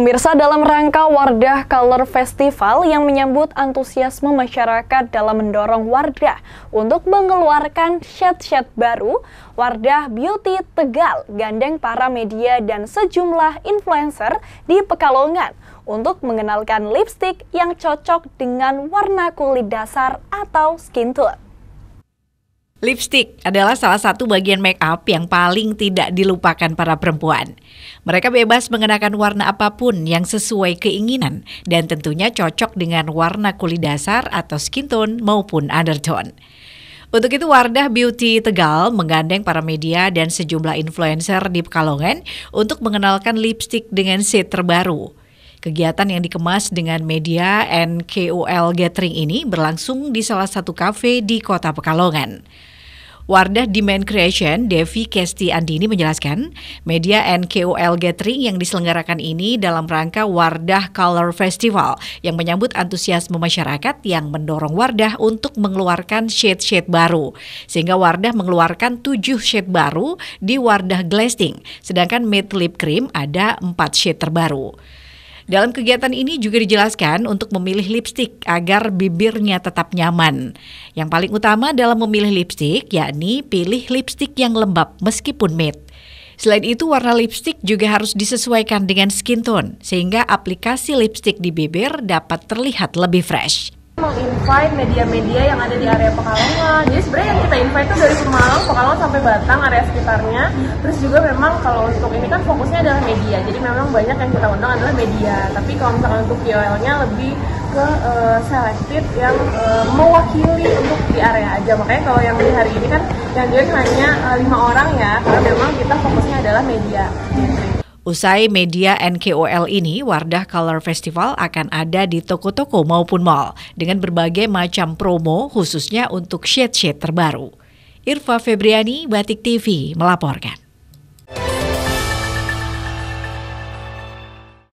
Pemirsa dalam rangka Wardah Color Festival yang menyambut antusiasme masyarakat dalam mendorong Wardah untuk mengeluarkan shade-shade baru, Wardah Beauty Tegal gandeng para media dan sejumlah influencer di Pekalongan untuk mengenalkan lipstik yang cocok dengan warna kulit dasar atau skin tone. Lipstick adalah salah satu bagian make up yang paling tidak dilupakan para perempuan. Mereka bebas mengenakan warna apapun yang sesuai keinginan dan tentunya cocok dengan warna kulit dasar atau skin tone maupun undertone. Untuk itu Wardah Beauty Tegal menggandeng para media dan sejumlah influencer di Pekalongan untuk mengenalkan lipstick dengan set terbaru. Kegiatan yang dikemas dengan media NKOL Gathering ini berlangsung di salah satu kafe di kota Pekalongan. Wardah Demand Creation, Devi Kesti Andini menjelaskan, media NKOL Gathering yang diselenggarakan ini dalam rangka Wardah Color Festival yang menyambut antusiasme masyarakat yang mendorong Wardah untuk mengeluarkan shade-shade baru. Sehingga Wardah mengeluarkan 7 shade baru di Wardah Glasting, sedangkan Matte Lip Cream ada 4 shade terbaru. Dalam kegiatan ini juga dijelaskan untuk memilih lipstik agar bibirnya tetap nyaman. Yang paling utama dalam memilih lipstik yakni pilih lipstik yang lembab meskipun matte. Selain itu, warna lipstik juga harus disesuaikan dengan skin tone, sehingga aplikasi lipstik di bibir dapat terlihat lebih fresh. invite media-media yang ada di area Pekalongan. Jadi sebenarnya yang kita invite itu dari semua Pekalongan sampai Batang area sekitarnya terus juga memang kalau untuk ini kan fokusnya adalah media jadi memang banyak yang kita undang adalah media tapi kalau misalkan untuk KOL-nya lebih ke uh, selected yang uh, mewakili untuk di area aja makanya kalau yang di hari ini kan yang join hanya eh, lima uh, orang ya karena memang kita fokusnya adalah media Usai media NKOL ini, Wardah Color Festival akan ada di toko-toko maupun mall dengan berbagai macam promo khususnya untuk shade-shade terbaru. Irfa Febriani, Batik TV melaporkan.